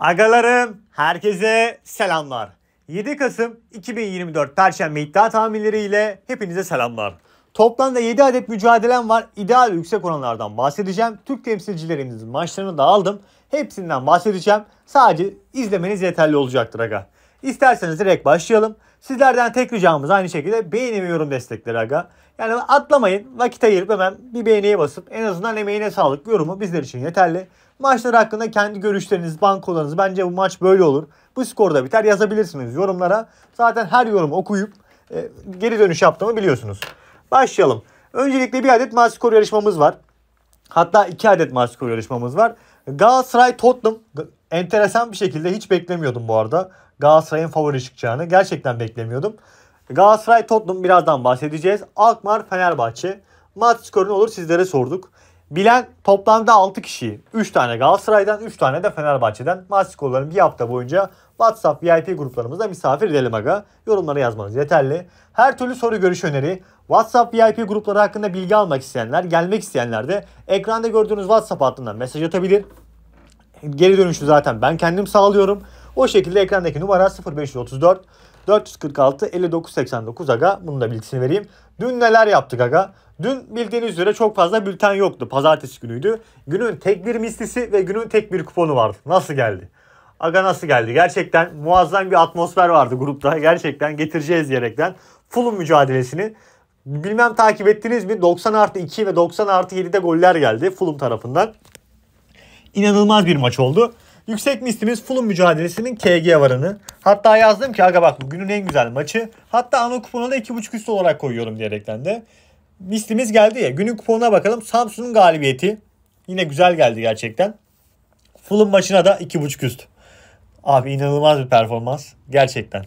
Agalarım herkese selamlar. 7 Kasım 2024 Perşembe iddia tahminleriyle hepinize selamlar. Toplamda 7 adet mücadelem var. İdeal yüksek oranlardan bahsedeceğim. Türk temsilcilerimizin maçlarını da aldım. Hepsinden bahsedeceğim. Sadece izlemeniz yeterli olacaktır aga. İsterseniz direkt başlayalım. Sizlerden tek ricamız aynı şekilde beğeni ve yorum destekleri aga. Yani atlamayın. Vakit ayırıp hemen bir beğeniye basıp en azından emeğine sağlık yorumu bizler için yeterli. Maçlar hakkında kendi görüşleriniz, bankolarınız. Bence bu maç böyle olur. Bu skorda biter yazabilirsiniz yorumlara. Zaten her yorumu okuyup e, geri dönüş yaptığımı biliyorsunuz. Başlayalım. Öncelikle bir adet maç skoru yarışmamız var. Hatta iki adet maç skoru yarışmamız var. Galatasaray Tottenham enteresan bir şekilde hiç beklemiyordum bu arada. Galatasaray'ın favori çıkacağını gerçekten beklemiyordum. Galatasaray Tottenham birazdan bahsedeceğiz. Alkmaar Fenerbahçe. Maç skoru ne olur sizlere sorduk. Bilen toplamda 6 kişi, 3 tane Galatasaray'dan 3 tane de Fenerbahçe'den maç bir hafta boyunca WhatsApp VIP gruplarımızda misafir edelim aga. Yorumlara yazmanız yeterli. Her türlü soru görüş öneri, WhatsApp VIP grupları hakkında bilgi almak isteyenler, gelmek isteyenler de ekranda gördüğünüz WhatsApp hattından mesaj atabilir. Geri dönüşü zaten ben kendim sağlıyorum. O şekilde ekrandaki numara 0534 446 59 89 aga. Bunun da bilgisini vereyim. Dün neler yaptık aga? Dün bildiğiniz üzere çok fazla bülten yoktu. Pazartesi günüydü. Günün tek bir mislisi ve günün tek bir kuponu vardı. Nasıl geldi? Aga nasıl geldi? Gerçekten muazzam bir atmosfer vardı grupta. Gerçekten getireceğiz diyerekten. Fulham mücadelesini bilmem takip ettiniz mi 90 artı 2 ve 90 artı 7'de goller geldi Fulham tarafından. İnanılmaz bir maç oldu. Yüksek mislimiz Fulham mücadelesinin KG varını. Hatta yazdım ki aga bak bu günün en güzel maçı. Hatta ana kupona da 2.5 üstü olarak koyuyorum diyerekten de. Mislimiz geldi ya. Günün kuponuna bakalım. Samsun'un galibiyeti. Yine güzel geldi gerçekten. Fulham maçına da 2.5 üst. Abi inanılmaz bir performans. Gerçekten.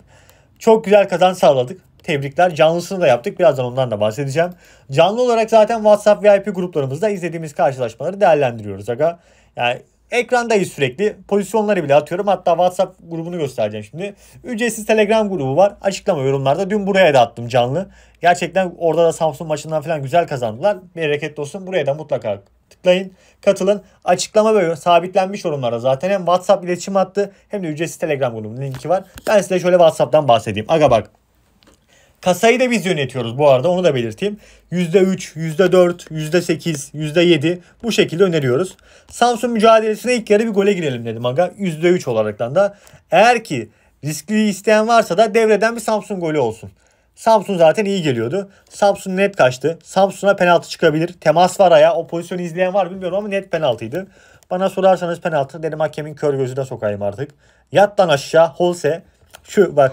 Çok güzel kazanç sağladık. Tebrikler. Canlısını da yaptık. Birazdan ondan da bahsedeceğim. Canlı olarak zaten WhatsApp VIP gruplarımızda izlediğimiz karşılaşmaları değerlendiriyoruz aga. Yani Ekrandayız sürekli. Pozisyonları bile atıyorum. Hatta WhatsApp grubunu göstereceğim şimdi. Ücretsiz Telegram grubu var. Açıklama yorumlarda. Dün buraya da attım canlı. Gerçekten orada da Samsun maçından falan güzel kazandılar. Bereketli olsun. Buraya da mutlaka tıklayın, katılın. Açıklama ve sabitlenmiş yorumlarda zaten hem WhatsApp iletişim hattı hem de ücretsiz Telegram grubunun linki var. Ben size şöyle WhatsApp'tan bahsedeyim. Aga bak Kasayı da biz yönetiyoruz bu arada onu da belirteyim. %3, %4, %8, %7 bu şekilde öneriyoruz. Samsun mücadelesine ilk yarı bir gole girelim dedim aga. %3 olaraktan da. Eğer ki riskli isteyen varsa da devreden bir Samsun golü olsun. Samsun zaten iyi geliyordu. Samsun net kaçtı. Samsun'a penaltı çıkabilir. Temas var aya. O pozisyonu izleyen var bilmiyorum ama net penaltıydı. Bana sorarsanız penaltı dedim hakemin kör gözüne sokayım artık. Yattan aşağı Holse şu bak.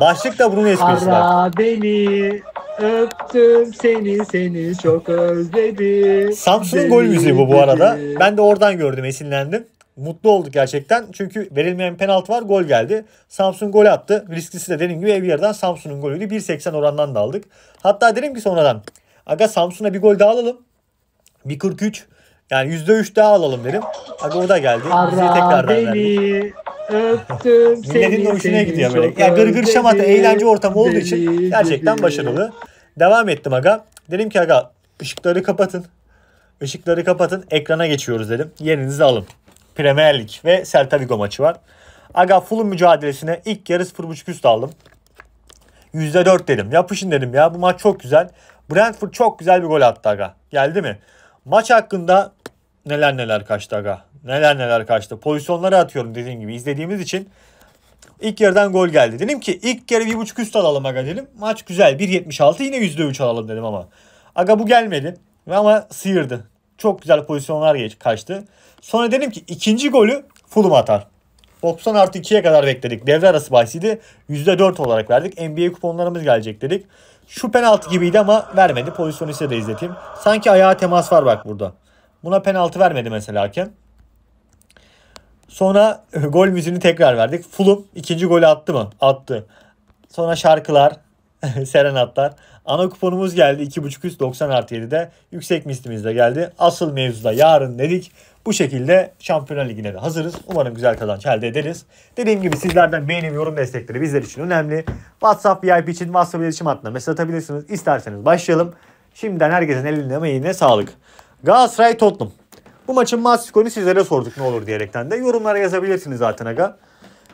Başlık da bunun esprisi Ara bak. beni öptüm seni seni çok özledim. Samsun'un gol müziği bu bu arada. Ben de oradan gördüm esinlendim. Mutlu olduk gerçekten. Çünkü verilmeyen penaltı var gol geldi. Samsun gol attı. Risklisi de dediğim gibi ev yerden Samsun'un golüydü. 1.80 orandan da aldık. Hatta dedim ki sonradan. Aga Samsun'a bir gol daha alalım. 1.43 yani %3 daha alalım dedim. Aga o da geldi. Bizi tekrardan verdi öptüm seni. Milletin de hoşuna gidiyor böyle. Yani gırgır gır şamata eğlence ortamı olduğu için gerçekten başarılı. Devam ettim aga. Dedim ki aga ışıkları kapatın. Işıkları kapatın ekrana geçiyoruz dedim. Yerinizi alın. Premier Lig ve Celta Vigo maçı var. Aga full mücadelesine ilk yarı 0.5 üst aldım. %4 dedim. Yapışın dedim ya. Bu maç çok güzel. Brentford çok güzel bir gol attı aga. Geldi mi? Maç hakkında neler neler kaçtı aga. Neler neler kaçtı. Pozisyonları atıyorum dediğim gibi izlediğimiz için. İlk yarıdan gol geldi. Dedim ki ilk bir buçuk üst alalım aga dedim. Maç güzel 1.76 yine %3 alalım dedim ama. Aga bu gelmedi ama sıyırdı. Çok güzel pozisyonlar geç, kaçtı. Sonra dedim ki ikinci golü Fulham atar. 90 artı 2'ye kadar bekledik. Devre arası bahisiydi. %4 olarak verdik. NBA kuponlarımız gelecek dedik. Şu penaltı gibiydi ama vermedi. Pozisyonu size de izleteyim. Sanki ayağa temas var bak burada. Buna penaltı vermedi mesela hakem. Sonra gol müziğini tekrar verdik. Fulham ikinci golü attı mı? Attı. Sonra şarkılar, serenatlar. Ana kuponumuz geldi 2.5 üst 90 artı 7'de. Yüksek mislimiz de geldi. Asıl mevzuda yarın dedik. Bu şekilde Şampiyonlar Ligi'ne de hazırız. Umarım güzel kazanç elde ederiz. Dediğim gibi sizlerden beğeni ve yorum destekleri bizler için önemli. WhatsApp VIP için WhatsApp iletişim hattına mesaj atabilirsiniz. İsterseniz başlayalım. Şimdiden herkesin eline emeğine sağlık. Galatasaray Tottenham. Bu maçın maç skorunu sizlere sorduk ne olur diyerekten de. Yorumlara yazabilirsiniz zaten aga.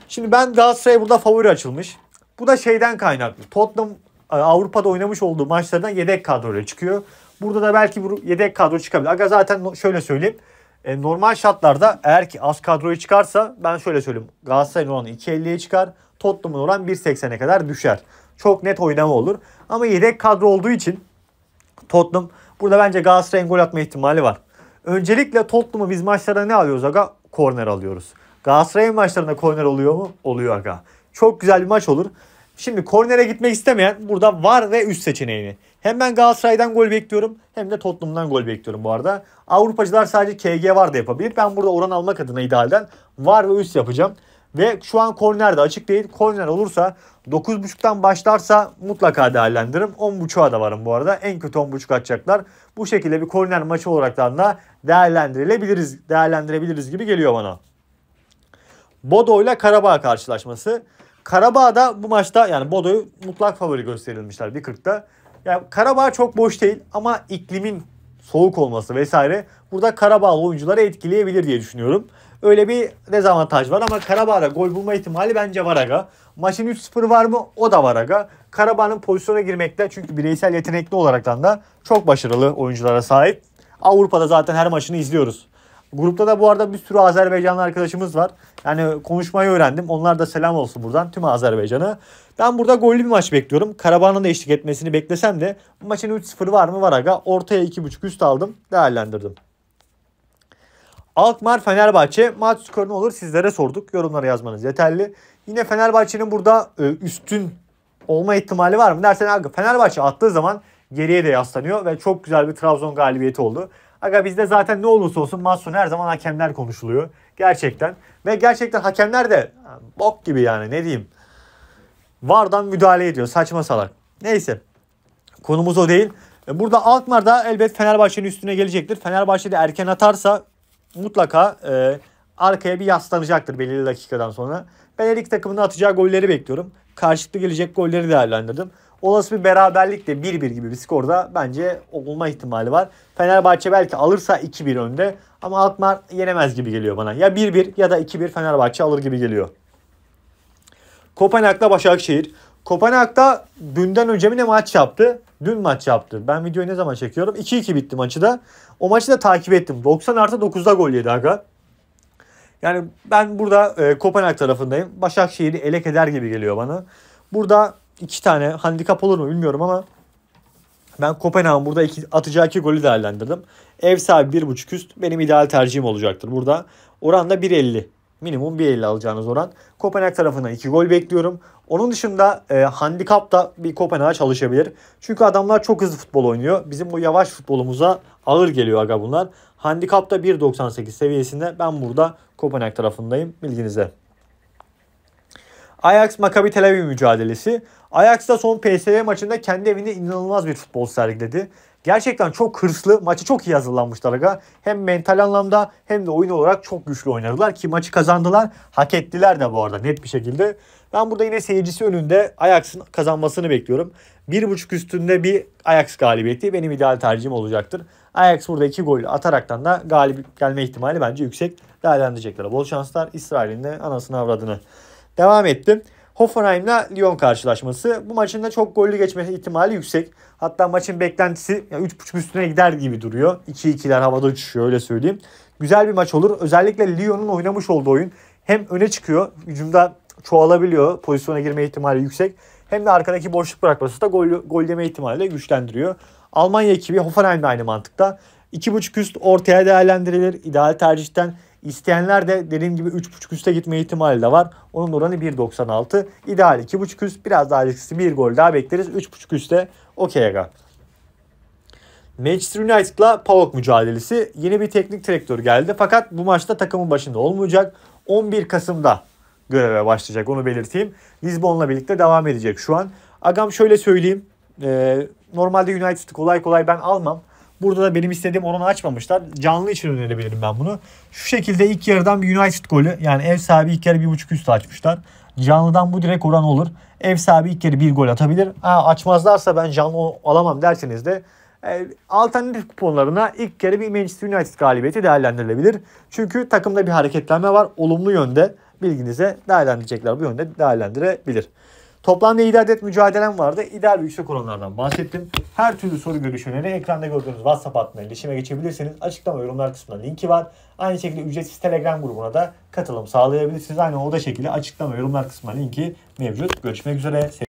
Şimdi ben Galatasaray burada favori açılmış. Bu da şeyden kaynaklı. Tottenham e, Avrupa'da oynamış olduğu maçlardan yedek kadroyla çıkıyor. Burada da belki bu yedek kadro çıkabilir. Aga zaten şöyle söyleyeyim. E, normal şartlarda eğer ki az kadroyu çıkarsa ben şöyle söyleyeyim. Galatasaray'ın oranı 2.50'ye çıkar. Tottenham'ın oranı 1.80'e kadar düşer. Çok net oynama olur. Ama yedek kadro olduğu için Tottenham Burada bence Galatasaray'ın gol atma ihtimali var. Öncelikle Tottenham'ı biz maçlarda ne alıyoruz aga? Korner alıyoruz. Galatasaray'ın maçlarında korner oluyor mu? Oluyor aga. Çok güzel bir maç olur. Şimdi kornere gitmek istemeyen burada var ve üst seçeneğini. Hem ben Galatasaray'dan gol bekliyorum hem de Tottenham'dan gol bekliyorum bu arada. Avrupacılar sadece KG var da yapabilir. Ben burada oran almak adına idealden var ve üst yapacağım. Ve şu an korner de açık değil. Korner olursa 9.5'tan başlarsa mutlaka değerlendiririm. 10.5'a da varım bu arada. En kötü 10.5 atacaklar. Bu şekilde bir korner maçı olarak da değerlendirilebiliriz, değerlendirebiliriz gibi geliyor bana. Bodo ile Karabağ karşılaşması. Karabağ'da bu maçta yani Bodo'yu mutlak favori gösterilmişler 1.40'da. Yani Karabağ çok boş değil ama iklimin soğuk olması vesaire burada Karabağlı oyuncuları etkileyebilir diye düşünüyorum. Öyle bir dezavantaj var ama Karabağ'da gol bulma ihtimali bence var aga. Maçın 3-0 var mı? O da var aga. Karabağ'ın pozisyona girmekte çünkü bireysel yetenekli olaraktan da çok başarılı oyunculara sahip. Avrupa'da zaten her maçını izliyoruz. Grupta da bu arada bir sürü Azerbaycanlı arkadaşımız var. Yani konuşmayı öğrendim. Onlar da selam olsun buradan tüm Azerbaycan'a. Ben burada gollü bir maç bekliyorum. Karabağ'ın da eşlik etmesini beklesem de maçın 3-0 var mı var aga. Ortaya 2.5 üst aldım. Değerlendirdim. Alkmaar Fenerbahçe maç skoru ne olur sizlere sorduk. Yorumlara yazmanız yeterli. Yine Fenerbahçe'nin burada e, üstün olma ihtimali var mı dersen Fenerbahçe attığı zaman geriye de yaslanıyor ve çok güzel bir Trabzon galibiyeti oldu. Aga bizde zaten ne olursa olsun Mahsun her zaman hakemler konuşuluyor. Gerçekten. Ve gerçekten hakemler de bok gibi yani ne diyeyim. Vardan müdahale ediyor saçma salak. Neyse. Konumuz o değil. E, burada Alkmaar da elbet Fenerbahçe'nin üstüne gelecektir. Fenerbahçe de erken atarsa mutlaka e, arkaya bir yaslanacaktır belirli dakikadan sonra. Ben her iki takımın atacağı golleri bekliyorum. Karşılıklı gelecek golleri değerlendirdim. Olası bir beraberlik de 1-1 gibi bir skorda bence olma ihtimali var. Fenerbahçe belki alırsa 2-1 önde ama Alkmaar yenemez gibi geliyor bana. Ya 1-1 ya da 2-1 Fenerbahçe alır gibi geliyor. Kopenhag'da Başakşehir. Kopenhag'da dünden önce mi ne maç yaptı? Dün maç yaptı. Ben videoyu ne zaman çekiyorum? 2-2 bitti maçı da. O maçı da takip ettim. 90 artı 9'da gol yedi aga. Yani ben burada e, Kopenhag tarafındayım. Başakşehir'i elek eder gibi geliyor bana. Burada iki tane handikap olur mu bilmiyorum ama ben Kopenhag'ın burada iki, atacağı iki golü değerlendirdim. Ev sahibi bir buçuk üst benim ideal tercihim olacaktır. Burada oran da 1.50. Minimum 1.50 alacağınız oran. Kopenhag tarafından iki gol bekliyorum. Onun dışında e, handikap da bir Kopenhag'a çalışabilir. Çünkü adamlar çok hızlı futbol oynuyor. Bizim bu yavaş futbolumuza ağır geliyor aga bunlar. Handikap da 1.98 seviyesinde. Ben burada Kopenhag tarafındayım. Bilginize. Ajax Maccabi Tel Aviv mücadelesi. Ajax da son PSV maçında kendi evinde inanılmaz bir futbol sergiledi. Gerçekten çok hırslı, maçı çok iyi hazırlanmışlar aga. Hem mental anlamda hem de oyun olarak çok güçlü oynadılar ki maçı kazandılar. Hak ettiler de bu arada net bir şekilde. Ben burada yine seyircisi önünde Ajax'ın kazanmasını bekliyorum. 1.5 üstünde bir Ajax galibiyeti benim ideal tercihim olacaktır. Ajax burada 2 gol ataraktan da galip gelme ihtimali bence yüksek. Değerlendirecekler. Bol şanslar İsrail'in de anasını avradını devam ettim. Hoffenheim'la Lyon karşılaşması. Bu maçın da çok gollü geçme ihtimali yüksek. Hatta maçın beklentisi yani 3.5 üstüne gider gibi duruyor. 2-2'ler havada uçuşuyor öyle söyleyeyim. Güzel bir maç olur. Özellikle Lyon'un oynamış olduğu oyun hem öne çıkıyor. Hücumda çoğalabiliyor. Pozisyona girme ihtimali yüksek. Hem de arkadaki boşluk bırakması da gol, gol yeme ihtimaliyle güçlendiriyor. Almanya ekibi Hoffenheim de aynı mantıkta. 2.5 üst ortaya değerlendirilir. İdeal tercihten İsteyenler de dediğim gibi 3.5 üste gitme ihtimali de var. Onun oranı 1.96. İdeal 2.5 üst. Biraz daha riskli bir gol daha bekleriz. 3.5 üste okey aga. Manchester United'la PAOK mücadelesi. Yeni bir teknik direktör geldi fakat bu maçta takımın başında olmayacak. 11 Kasım'da göreve başlayacak onu belirteyim. Lisbon'la birlikte devam edecek şu an. Agam şöyle söyleyeyim. E, normalde United'ı kolay kolay ben almam. Burada da benim istediğim oranı açmamışlar. Canlı için önerebilirim ben bunu. Şu şekilde ilk yarıdan bir United golü yani ev sahibi ilk yarı 1.5 üstü açmışlar. Canlıdan bu direkt oran olur. Ev sahibi ilk yarı bir gol atabilir. Ha, açmazlarsa ben canlı alamam derseniz de e, alternatif kuponlarına ilk kere bir Manchester United galibiyeti değerlendirilebilir. Çünkü takımda bir hareketlenme var. Olumlu yönde bilginize değerlendirecekler. Bu yönde değerlendirebilir. Toplamda idadet mücadelem vardı. İdeal ve yüksek oranlardan bahsettim. Her türlü soru görüş öneri ekranda gördüğünüz WhatsApp hattına iletişime geçebilirsiniz. Açıklama yorumlar kısmında linki var. Aynı şekilde ücretsiz Telegram grubuna da katılım sağlayabilirsiniz. Aynı o da şekilde açıklama yorumlar kısmına linki mevcut. Görüşmek üzere.